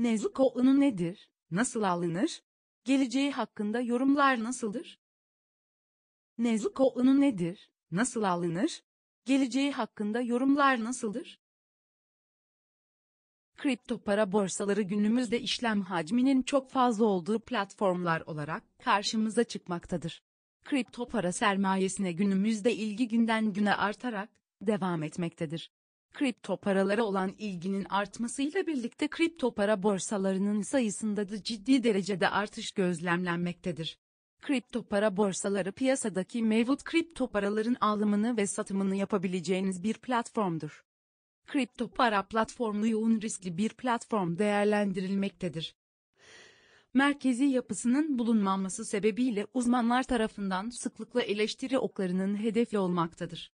Nezuko unu nedir? Nasıl alınır? Geleceği hakkında yorumlar nasıldır? Nezuko unu nedir? Nasıl alınır? Geleceği hakkında yorumlar nasıldır? Kripto para borsaları günümüzde işlem hacminin çok fazla olduğu platformlar olarak karşımıza çıkmaktadır. Kripto para sermayesine günümüzde ilgi günden güne artarak devam etmektedir. Kripto paralara olan ilginin artmasıyla birlikte kripto para borsalarının sayısında da ciddi derecede artış gözlemlenmektedir. Kripto para borsaları piyasadaki mevcut kripto paraların alımını ve satımını yapabileceğiniz bir platformdur. Kripto para platformu yoğun riskli bir platform değerlendirilmektedir. Merkezi yapısının bulunmaması sebebiyle uzmanlar tarafından sıklıkla eleştiri oklarının hedefi olmaktadır.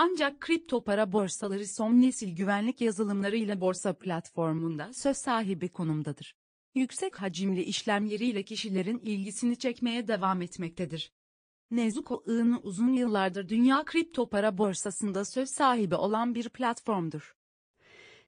Ancak kripto para borsaları son nesil güvenlik yazılımlarıyla borsa platformunda söz sahibi konumdadır. Yüksek hacimli işlem yeriyle kişilerin ilgisini çekmeye devam etmektedir. Nezuko ağını uzun yıllardır dünya kripto para borsasında söz sahibi olan bir platformdur.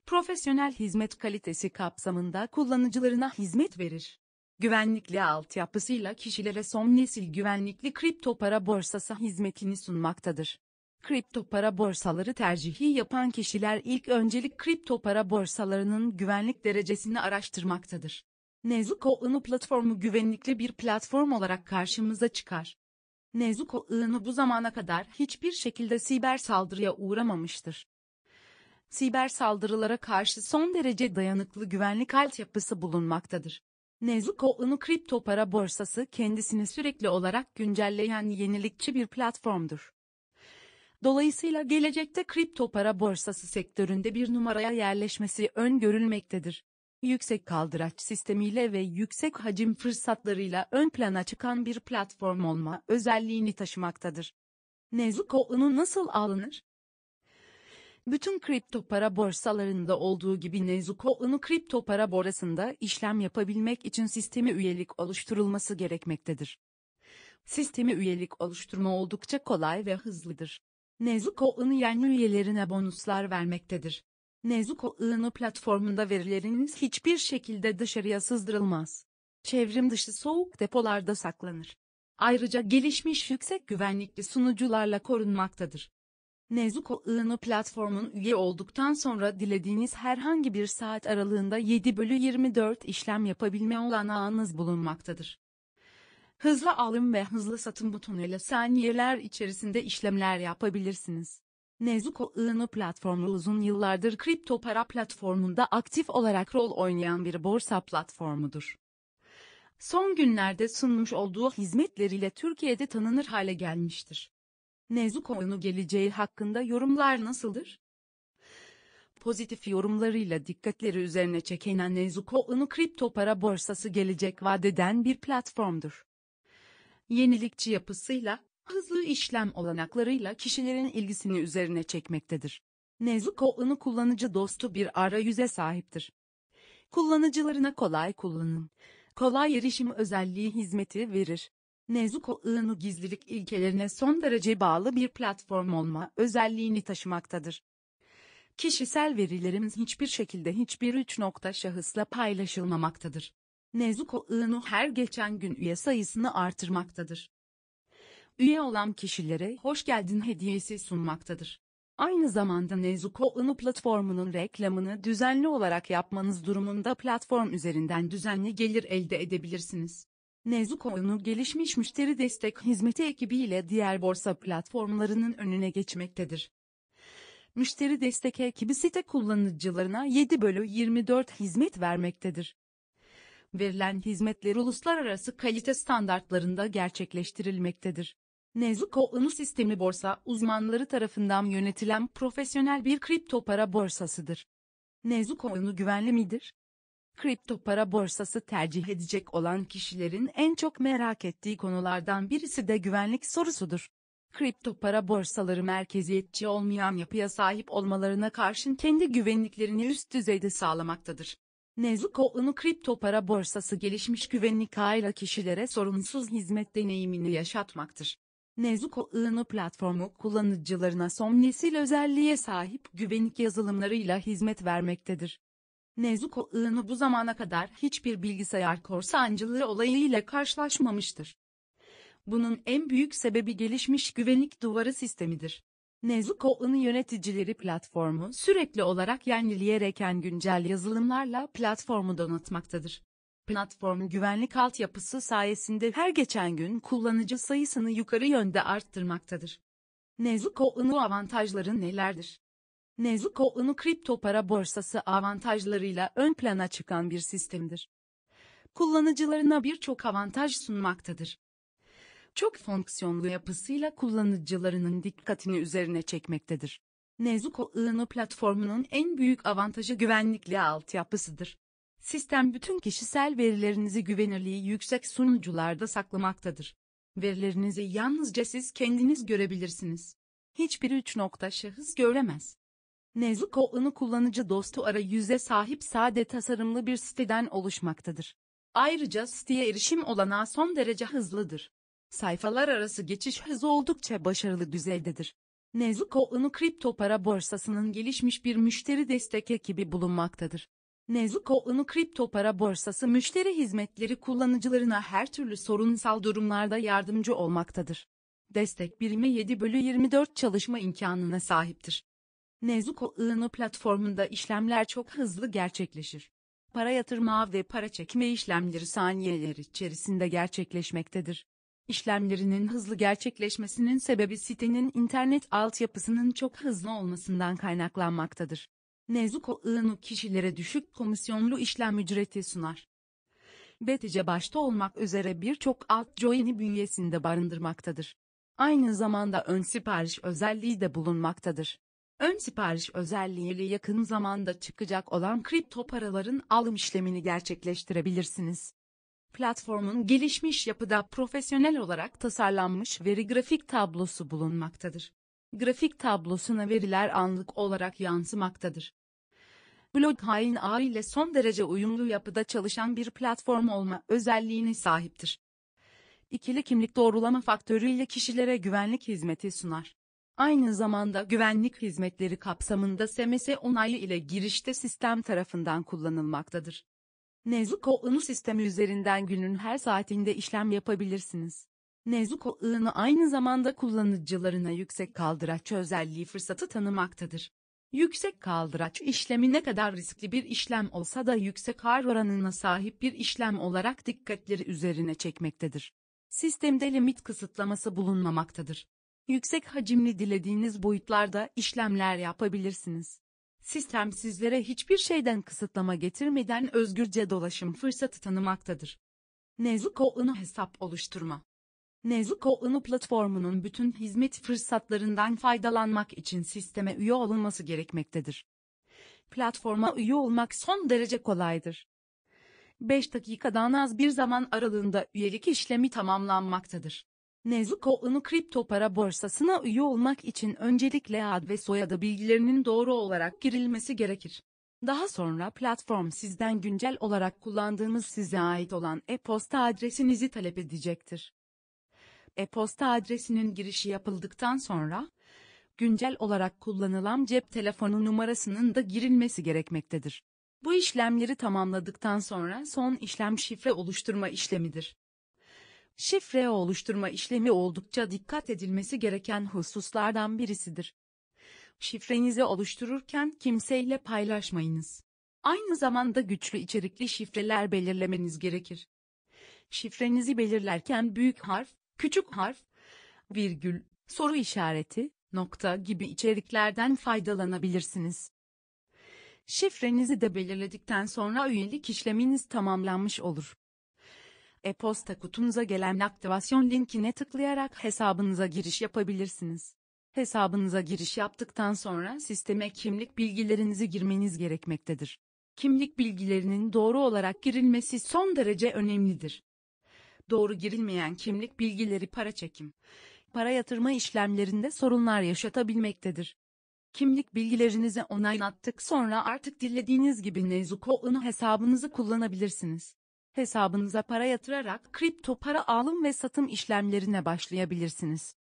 Profesyonel hizmet kalitesi kapsamında kullanıcılarına hizmet verir. Güvenlikli altyapısıyla kişilere son nesil güvenlikli kripto para borsası hizmetini sunmaktadır. Kripto para borsaları tercihi yapan kişiler ilk öncelik kripto para borsalarının güvenlik derecesini araştırmaktadır. Nezuko Inu platformu güvenlikli bir platform olarak karşımıza çıkar. Nezuko Inu bu zamana kadar hiçbir şekilde siber saldırıya uğramamıştır. Siber saldırılara karşı son derece dayanıklı güvenlik altyapısı bulunmaktadır. Nezuko Inu kripto para borsası kendisini sürekli olarak güncelleyen yenilikçi bir platformdur. Dolayısıyla gelecekte kripto para borsası sektöründe bir numaraya yerleşmesi öngörülmektedir. Yüksek kaldıraç sistemiyle ve yüksek hacim fırsatlarıyla ön plana çıkan bir platform olma özelliğini taşımaktadır. Nezuko'nu nasıl alınır? Bütün kripto para borsalarında olduğu gibi Nezuko'nu kripto para borsasında işlem yapabilmek için sistemi üyelik oluşturulması gerekmektedir. Sistemi üyelik oluşturma oldukça kolay ve hızlıdır. Nezuko-ın yeni üyelerine bonuslar vermektedir. Nezuko-ın platformunda verileriniz hiçbir şekilde dışarıya sızdırılmaz. Çevrim dışı soğuk depolarda saklanır. Ayrıca gelişmiş yüksek güvenlikli sunucularla korunmaktadır. Nezuko Iğını platformun üye olduktan sonra dilediğiniz herhangi bir saat aralığında 7 bölü 24 işlem yapabilme olanağınız bulunmaktadır. Hızlı alım ve hızlı satım butonuyla saniyeler içerisinde işlemler yapabilirsiniz. Nezuko Iğını platformu uzun yıllardır kripto para platformunda aktif olarak rol oynayan bir borsa platformudur. Son günlerde sunmuş olduğu hizmetleriyle Türkiye'de tanınır hale gelmiştir. Nezuko Iğını geleceği hakkında yorumlar nasıldır? Pozitif yorumlarıyla dikkatleri üzerine çeken Nezuko Iğını kripto para borsası gelecek vadeden bir platformdur yenilikçi yapısıyla, hızlı işlem olanaklarıyla kişilerin ilgisini üzerine çekmektedir. Nezuko'nun kullanıcı dostu bir arayüze sahiptir. Kullanıcılarına kolay kullanım, kolay erişim özelliği hizmeti verir. Nezuko'nun gizlilik ilkelerine son derece bağlı bir platform olma özelliğini taşımaktadır. Kişisel verilerimiz hiçbir şekilde hiçbir üç nokta şahısla paylaşılmamaktadır. Nezuko Inu her geçen gün üye sayısını artırmaktadır. Üye olan kişilere hoş geldin hediyesi sunmaktadır. Aynı zamanda Nezuko Inu platformunun reklamını düzenli olarak yapmanız durumunda platform üzerinden düzenli gelir elde edebilirsiniz. Nezuko Inu gelişmiş müşteri destek hizmeti ekibiyle diğer borsa platformlarının önüne geçmektedir. Müşteri destek ekibi site kullanıcılarına 7 bölü 24 hizmet vermektedir verilen hizmetler uluslararası kalite standartlarında gerçekleştirilmektedir. Nezuko Inu sistemi borsa uzmanları tarafından yönetilen profesyonel bir kripto para borsasıdır. Nezuko Inu güvenli midir? Kripto para borsası tercih edecek olan kişilerin en çok merak ettiği konulardan birisi de güvenlik sorusudur. Kripto para borsaları merkeziyetçi olmayan yapıya sahip olmalarına karşın kendi güvenliklerini üst düzeyde sağlamaktadır. Nezuko'nun kripto para borsası gelişmiş güvenlik aile kişilere sorunsuz hizmet deneyimini yaşatmaktır. Nezuko'nun platformu kullanıcılarına son nesil özelliğe sahip güvenlik yazılımlarıyla hizmet vermektedir. Nezuko'nun bu zamana kadar hiçbir bilgisayar korsancılığı olayıyla karşılaşmamıştır. Bunun en büyük sebebi gelişmiş güvenlik duvarı sistemidir. Nezuko'nun yöneticileri platformu sürekli olarak yenileyereken güncel yazılımlarla platformu donatmaktadır. Platform güvenlik altyapısı sayesinde her geçen gün kullanıcı sayısını yukarı yönde arttırmaktadır. Nezuko'nun avantajları nelerdir? Nezuko'nun kripto para borsası avantajlarıyla ön plana çıkan bir sistemdir. Kullanıcılarına birçok avantaj sunmaktadır çok fonksiyonlu yapısıyla kullanıcılarının dikkatini üzerine çekmektedir. Nezuko Inu platformunun en büyük avantajı güvenlikli altyapısıdır. Sistem bütün kişisel verilerinizi güvenirliği yüksek sunucularda saklamaktadır. Verilerinizi yalnızca siz kendiniz görebilirsiniz. Hiçbir üç nokta şahıs göremez. Nezuko Inu kullanıcı dostu arayüze sahip sade tasarımlı bir siteden oluşmaktadır. Ayrıca siteye erişim olanağı son derece hızlıdır. Sayfalar arası geçiş hızı oldukça başarılı düzeydedir. Nezuko'nun kripto para borsasının gelişmiş bir müşteri destek ekibi bulunmaktadır. Nezuko'nun kripto para borsası müşteri hizmetleri kullanıcılarına her türlü sorunsal durumlarda yardımcı olmaktadır. Destek birimi 7 bölü 24 çalışma imkanına sahiptir. Nezuko Nezuko'nun platformunda işlemler çok hızlı gerçekleşir. Para yatırma ve para çekme işlemleri saniyeler içerisinde gerçekleşmektedir. İşlemlerinin hızlı gerçekleşmesinin sebebi sitenin internet altyapısının çok hızlı olmasından kaynaklanmaktadır. Nezuko Inu kişilere düşük komisyonlu işlem ücreti sunar. BTC başta olmak üzere birçok alt join'i bünyesinde barındırmaktadır. Aynı zamanda ön sipariş özelliği de bulunmaktadır. Ön sipariş özelliğiyle yakın zamanda çıkacak olan kripto paraların alım işlemini gerçekleştirebilirsiniz. Platformun gelişmiş yapıda profesyonel olarak tasarlanmış veri grafik tablosu bulunmaktadır. Grafik tablosuna veriler anlık olarak yansımaktadır. Blockchain ağ ile son derece uyumlu yapıda çalışan bir platform olma özelliğini sahiptir. İkili kimlik doğrulama faktörüyle kişilere güvenlik hizmeti sunar. Aynı zamanda güvenlik hizmetleri kapsamında SMS onayı ile girişte sistem tarafından kullanılmaktadır. Nezuko ığını sistemi üzerinden günün her saatinde işlem yapabilirsiniz. Nezuko ığını aynı zamanda kullanıcılarına yüksek kaldıraç özelliği fırsatı tanımaktadır. Yüksek kaldıraç işlemi ne kadar riskli bir işlem olsa da yüksek har oranına sahip bir işlem olarak dikkatleri üzerine çekmektedir. Sistemde limit kısıtlaması bulunmamaktadır. Yüksek hacimli dilediğiniz boyutlarda işlemler yapabilirsiniz sistem sizlere hiçbir şeyden kısıtlama getirmeden özgürce dolaşım fırsatı tanımaktadır. Nezuko Inu hesap oluşturma. Nezuko Inu platformunun bütün hizmet fırsatlarından faydalanmak için sisteme üye olunması gerekmektedir. Platforma üye olmak son derece kolaydır. 5 dakikadan az bir zaman aralığında üyelik işlemi tamamlanmaktadır. Nezuko'nun kripto para borsasına üye olmak için öncelikle ad ve soyadı bilgilerinin doğru olarak girilmesi gerekir. Daha sonra platform sizden güncel olarak kullandığınız size ait olan e-posta adresinizi talep edecektir. E-posta adresinin girişi yapıldıktan sonra, güncel olarak kullanılan cep telefonu numarasının da girilmesi gerekmektedir. Bu işlemleri tamamladıktan sonra son işlem şifre oluşturma işlemidir. Şifre oluşturma işlemi oldukça dikkat edilmesi gereken hususlardan birisidir. Şifrenizi oluştururken kimseyle paylaşmayınız. Aynı zamanda güçlü içerikli şifreler belirlemeniz gerekir. Şifrenizi belirlerken büyük harf, küçük harf, virgül, soru işareti, nokta gibi içeriklerden faydalanabilirsiniz. Şifrenizi de belirledikten sonra üyelik işleminiz tamamlanmış olur. E-posta kutunuza gelen aktivasyon linkine tıklayarak hesabınıza giriş yapabilirsiniz. Hesabınıza giriş yaptıktan sonra sisteme kimlik bilgilerinizi girmeniz gerekmektedir. Kimlik bilgilerinin doğru olarak girilmesi son derece önemlidir. Doğru girilmeyen kimlik bilgileri para çekim, para yatırma işlemlerinde sorunlar yaşatabilmektedir. Kimlik bilgilerinizi onaylattık sonra artık dilediğiniz gibi Nezuko'un hesabınızı kullanabilirsiniz. Hesabınıza para yatırarak kripto para alım ve satım işlemlerine başlayabilirsiniz.